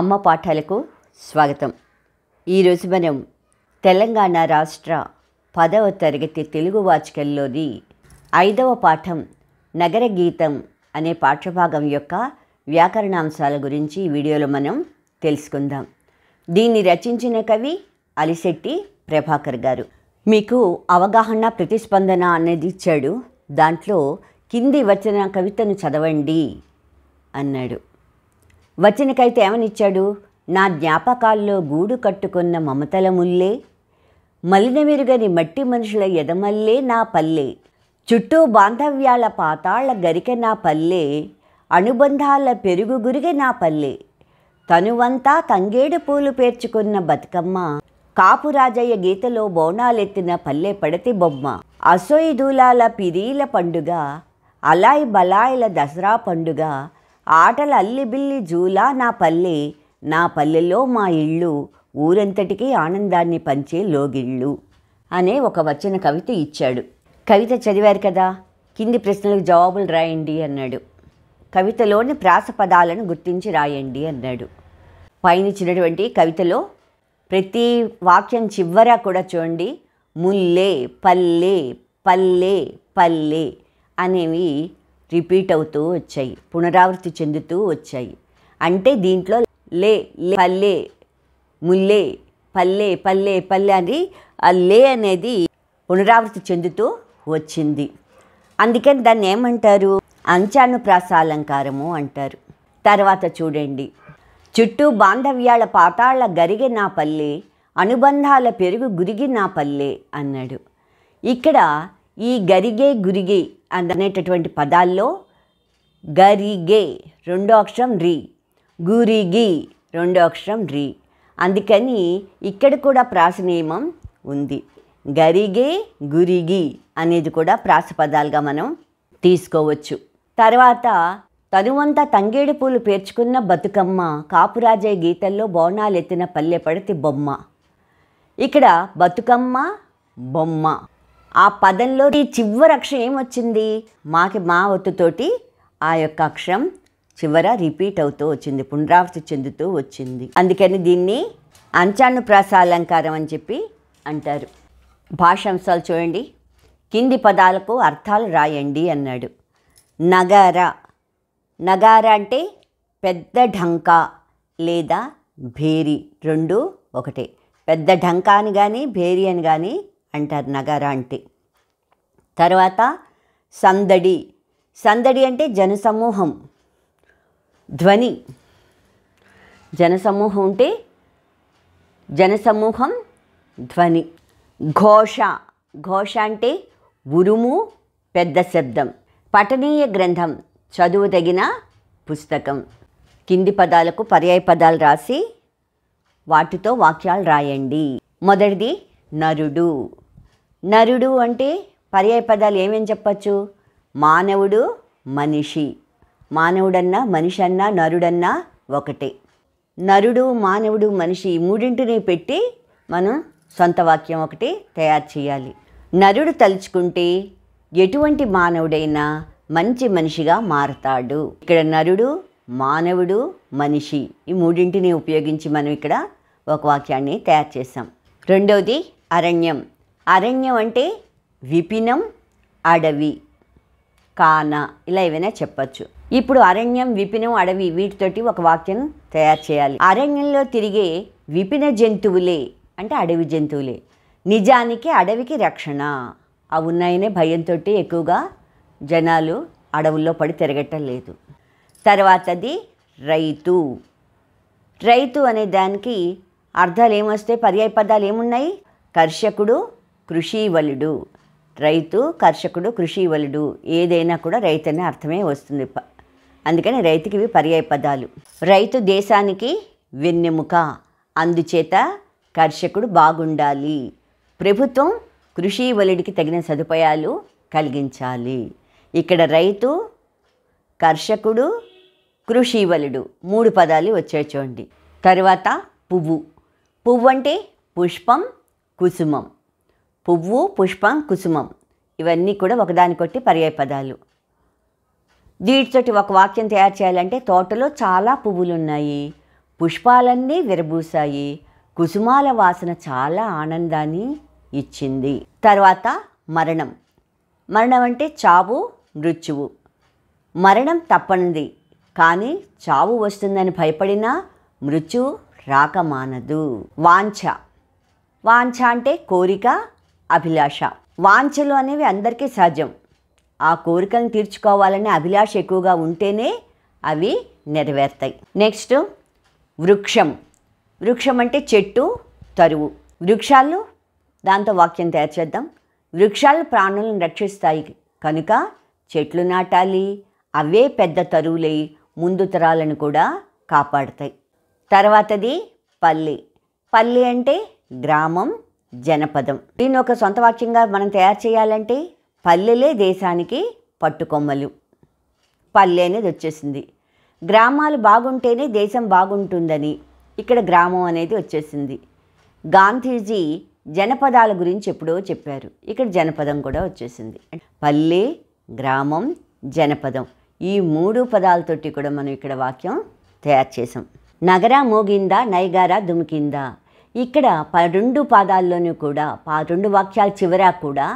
అమ్మ పాఠాలకు స్వాగతం ఈరోజు మనం తెలంగాణ రాష్ట్ర పదవ తరగతి తెలుగు వాచికల్లోని ఐదవ పాఠం నగర గీతం అనే పాఠభాగం యొక్క వ్యాకరణాంశాల గురించి వీడియోలో మనం తెలుసుకుందాం దీన్ని రచించిన కవి అలిశెట్టి ప్రభాకర్ గారు మీకు అవగాహన ప్రతిస్పందన అనేది ఇచ్చాడు దాంట్లో కింది వచ్చిన కవితను చదవండి అన్నాడు వచ్చినకైతే ఏమనిచ్చాడు నా జ్ఞాపకాల్లో గూడు కట్టుకున్న మమతల ముల్లే మలినమెరుగని మట్టి మనుషుల ఎదమల్లే నా పల్లె చుట్టూ బాంధవ్యాల పాతాళ్ల గరిక నా పల్లె అనుబంధాల పెరుగు గురిగె నా పల్లె తనువంతా తంగేడు పూలు పేర్చుకున్న బతుకమ్మ కాపురాజయ్య గీతలో బోనాలెత్తిన పల్లె పడతి బొమ్మ అసోయిదూలాల పిరీల పండుగ అలాయ్ బలాయిల దసరా పండుగ ఆటల అల్లిబిల్లి జూలా నా పల్లె నా పల్లెలో మా ఇళ్ళు ఊరంతటికీ ఆనందాన్ని పంచే లోగిళ్ళు అనే ఒక వచ్చిన కవిత ఇచ్చాడు కవిత చదివారు కదా కింది ప్రశ్నలకు జవాబులు రాయండి అన్నాడు కవితలోని ప్రాస పదాలను గుర్తించి రాయండి అన్నాడు పైనిచ్చినటువంటి కవితలో ప్రతి వాక్యం చివర కూడా చూడండి ముల్లే పల్లె పల్లె పల్లె అనేవి రిపీట్ అవుతూ వచ్చాయి పునరావృతి చెందుతూ వచ్చాయి అంటే దీంట్లో లే పల్లె ముల్లే పల్లె పల్లె పల్లె అని ఆ లే అనేది పునరావృతి చెందుతూ వచ్చింది అందుకని దాన్ని ఏమంటారు అంచాను ప్రాసాలంకారము అంటారు తర్వాత చూడండి చుట్టూ బాంధవ్యాల పాతాళ్ళ గరిగె నా పల్లె అనుబంధాల పెరుగు గురిగి నా పల్లె అన్నాడు ఇక్కడ ఈ గరిగే గురిగే అనేటటువంటి పదాల్లో గరిగే రెండో అక్షరం రి గురిగి రెండో అక్షరం రి అందుకని ఇక్కడ కూడా ప్రాస నియమం ఉంది గరిగే గురిగి అనేది కూడా ప్రాస పదాలుగా మనం తీసుకోవచ్చు తర్వాత తనువంతా తంగేడు పూలు పేర్చుకున్న బతుకమ్మ కాపురాజయ్య గీతల్లో బోనాలు పల్లె పడతి బొమ్మ ఇక్కడ బతుకమ్మ బొమ్మ ఆ పదంలో ఈ చివరి అక్షరం ఏమొచ్చింది మాకి మా ఒత్తుతోటి ఆ యొక్క అక్షరం చివర రిపీట్ అవుతూ వచ్చింది పునరావృతి చెందుతూ వచ్చింది అందుకని దీన్ని అంచాను ప్రాసాలంకారం అని చెప్పి అంటారు భాషాంశాలు చూడండి కింది పదాలకు అర్థాలు రాయండి అన్నాడు నగార నగార అంటే పెద్ద ఢంకా లేదా భేరి రెండు ఒకటే పెద్ద ఢంకా అని కానీ భేరి అని కానీ అంటారు నగారా అంటే తర్వాత సందడి సందడి అంటే జనసమూహం ధ్వని జనసమూహం ఉంటే జనసమూహం ధ్వని ఘోష ఘోష అంటే ఉరుము పెద్ద శబ్దం పఠనీయ గ్రంథం చదువుదగిన పుస్తకం కింది పదాలకు పర్యాయ పదాలు రాసి వాటితో వాక్యాలు రాయండి మొదటిది నరుడు నరుడు అంటే పర్యాయ పదాలు ఏమేమి చెప్పచ్చు మానవుడు మనిషి మానవుడన్నా మనిషి అన్నా నరుడన్నా ఒకటే నరుడు మానవుడు మనిషి ఈ మూడింటిని పెట్టి మనం సొంత వాక్యం ఒకటి తయారు చేయాలి నరుడు తలుచుకుంటే ఎటువంటి మానవుడైనా మంచి మనిషిగా మారతాడు ఇక్కడ నరుడు మానవుడు మనిషి ఈ మూడింటిని ఉపయోగించి మనం ఇక్కడ ఒక వాక్యాన్ని తయారు చేసాం రెండవది అరణ్యం అరణ్యం అంటే విపినం అడవి కాన ఇలా ఏవైనా చెప్పచ్చు ఇప్పుడు అరణ్యం విపినం అడవి వీటితోటి ఒక వాక్యం తయారు చేయాలి అరణ్యంలో తిరిగే విపిన జంతువులే అంటే అడవి జంతువులే నిజానికి అడవికి రక్షణ అవి ఉన్నాయనే భయంతో ఎక్కువగా జనాలు అడవుల్లో పడి తిరగటం లేదు తర్వాతది రైతు రైతు అనే దానికి అర్థాలు ఏమొస్తే పర్యాయ పదాలు ఏమున్నాయి కర్షకుడు కృషివలుడు రైతు కర్షకుడు కృషివలుడు ఏదైనా కూడా రైతు అనే అర్థమే వస్తుంది అందుకని రైతుకి ఇవి పర్యాయ పదాలు రైతు దేశానికి వెన్నెముక అందుచేత కర్షకుడు బాగుండాలి ప్రభుత్వం కృషి తగిన సదుపాయాలు కలిగించాలి ఇక్కడ రైతు కర్షకుడు కృషివలుడు మూడు పదాలు వచ్చే చూడండి తర్వాత పువ్వు పువ్వు అంటే పుష్పం కుసుమం పువ్వు పుష్పం కుసుమం ఇవన్నీ కూడా ఒకదానికొట్టి పర్యాయ పదాలు దీటితోటి ఒక వాక్యం తయారు చేయాలంటే తోటలో చాలా పువ్వులు ఉన్నాయి పుష్పాలన్నీ విరబూసాయి కుసుమాల వాసన చాలా ఆనందాన్ని ఇచ్చింది తర్వాత మరణం మరణం అంటే చావు మృత్యువు మరణం తప్పనిది కానీ చావు వస్తుందని భయపడినా మృత్యు రాకమానదు వాంఛ వాంఛ అంటే కోరిక అభిలాష వాంఛలు అనేవి అందరికీ సహజం ఆ కోరికలను తీర్చుకోవాలనే అభిలాష ఎక్కువగా ఉంటేనే అవి నెరవేరుతాయి నెక్స్ట్ వృక్షం వృక్షం అంటే చెట్టు తరువు వృక్షాలు దాంతో వాక్యం తయారు చేద్దాం వృక్షాలు ప్రాణులను రక్షిస్తాయి కనుక చెట్లు నాటాలి అవే పెద్ద తరువులై ముందు తరాలను కూడా కాపాడతాయి తర్వాతది పల్లి పల్లి అంటే గ్రామం జనపదం దీని ఒక సొంత వాక్యంగా మనం తయారు చేయాలంటే పల్లెలే దేశానికి పట్టుకొమ్మలు పల్లె అనేది వచ్చేసింది గ్రామాలు బాగుంటేనే దేశం బాగుంటుందని ఇక్కడ గ్రామం అనేది వచ్చేసింది గాంధీజీ జనపదాల గురించి ఎప్పుడో చెప్పారు ఇక్కడ జనపదం కూడా వచ్చేసింది పల్లె గ్రామం జనపదం ఈ మూడు పదాలతోటి కూడా మనం ఇక్కడ వాక్యం తయారు చేసాం నగరా మోగిందా నైగారా దుమికిందా ఇక్కడ రెండు పాదాల్లోనూ కూడా పా రెండు వాక్యాల చివర కూడా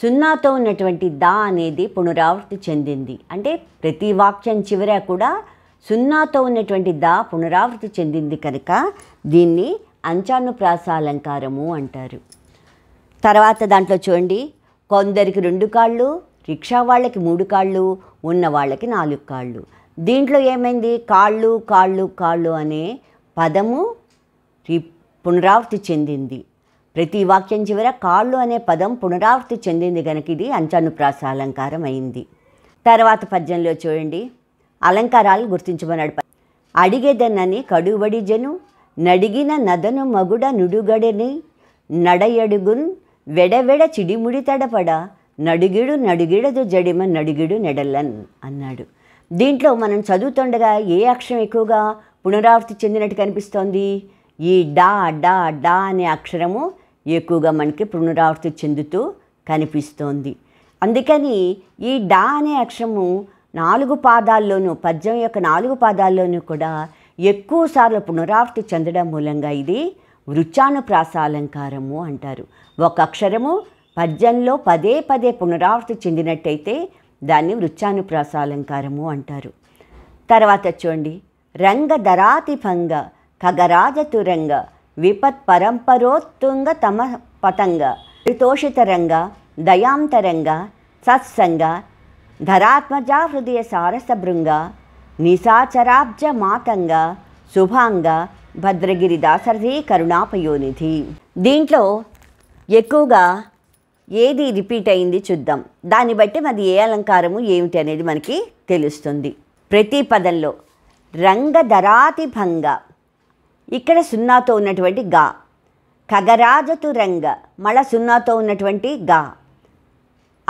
సున్నాతో ఉన్నటువంటి దా అనేది పునరావృతి చెందింది అంటే ప్రతి వాక్యం చివర కూడా సున్నాతో ఉన్నటువంటి దా పునరావృతి చెందింది కనుక దీన్ని అంచానుప్రాసాలంకారము అంటారు తర్వాత దాంట్లో చూడండి కొందరికి రెండు కాళ్ళు రిక్షా వాళ్ళకి మూడు కాళ్ళు ఉన్న వాళ్ళకి నాలుగు కాళ్ళు దీంట్లో ఏమైంది కాళ్ళు కాళ్ళు కాళ్ళు అనే పదము పునరావృతి చెందింది ప్రతి వాక్యం చివర కాళ్ళు అనే పదం పునరావృతి చెందింది గనక ఇది అంచానుప్రాస అలంకారం అయింది తర్వాత పద్యంలో చూడండి అలంకారాలు గుర్తించమన్నాడు అడిగేదనని కడుబడి జను నడిగిన నదను మగుడ నుడుగడని నడయడుగున్ వెడవెడ చిడిముడి తడపడ నడుగిడు నడుగిడదు జడిమ నడుగిడు నెడలన్ అన్నాడు దీంట్లో మనం చదువుతుండగా ఏ అక్షరం ఎక్కువగా పునరావృతి చెందినట్టు కనిపిస్తోంది ఈ డా డా డా అనే అక్షరము ఎక్కువగా మనకి పునరావృతి చెందుతూ కనిపిస్తోంది అందుకని ఈ డా అనే అక్షరము నాలుగు పాదాల్లోనూ పద్యం యొక్క నాలుగు పాదాల్లోనూ కూడా ఎక్కువసార్లు పునరావృతి చెందడం మూలంగా ఇది వృచ్చాను ప్రాసాలంకారము అంటారు ఒక అక్షరము పద్యంలో పదే పదే పునరావృతి చెందినట్టయితే దాన్ని వృచ్చాను ప్రాసాలంకారము అంటారు తర్వాత చూడండి రంగధరాతిభంగ ఖగరాజతురంగ విపత్ పరంపరోత్తుంగ తమ ಪತಂಗ త్రితోషితరంగ దయాంతరంగ సత్సంగ ధరాత్మజా హృదయ ಸಾರಸ ಭೃಂಗ ನಿಸಾಚರಾಬ್ಜ శుభాంగ భద్రగిరి దాసరిది కరుణాపయోనిధి దీంట్లో ఎక్కువగా ఏది రిపీట్ అయింది చూద్దాం దాన్ని బట్టి మరి ఏ అలంకారము ఏమిటి అనేది మనకి తెలుస్తుంది ప్రతి పదంలో రంగధరాతి భంగ ఇక్కడ సున్నాతో ఉన్నటువంటి గా రంగ మళ్ళా సున్నాతో ఉన్నటువంటి గా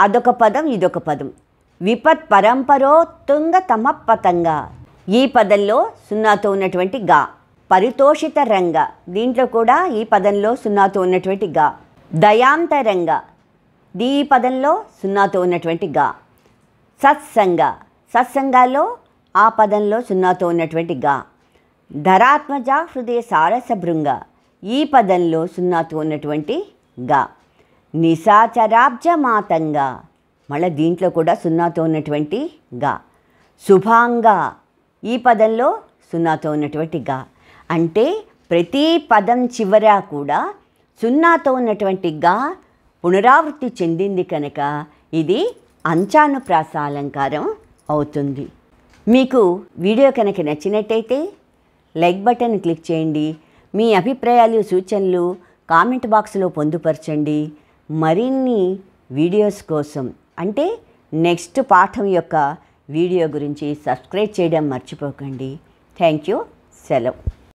అదొక పదం ఇదొక పదం విపత్ పరంపరో తుంగ తమపతంగ ఈ పదంలో సున్నాతో ఉన్నటువంటి గా పరితోషిత రంగ దీంట్లో కూడా ఈ పదంలో సున్నాతో ఉన్నటువంటి గా దయాంతరంగ ఈ పదంలో సున్నాతో ఉన్నటువంటి గా సత్సంగ సత్సంగాలో ఆ పదంలో సున్నాతో ఉన్నటువంటి గా ధరాత్మజ హృదయ సారస భృంగ ఈ పదంలో సున్నాతో ఉన్నటువంటి గా నిశాచరాబ్జ మాతంగా మళ్ళీ దీంట్లో కూడా సున్నాతో ఉన్నటువంటి గా శుభాంగా ఈ పదంలో సున్నాతో ఉన్నటువంటి గా అంటే ప్రతి పదం చివర కూడా సున్నాతో ఉన్నటువంటి గా పునరావృత్తి చెందింది కనుక ఇది అంచాను ప్రాస అలంకారం అవుతుంది మీకు వీడియో కనుక నచ్చినట్టయితే లైక్ బటన్ క్లిక్ చేయండి మీ అభిప్రాయాలు సూచనలు కామెంట్ బాక్స్లో పొందుపరచండి మరిన్ని వీడియోస్ కోసం అంటే నెక్స్ట్ పాఠం యొక్క వీడియో గురించి సబ్స్క్రైబ్ చేయడం మర్చిపోకండి థ్యాంక్ యూ సెలవు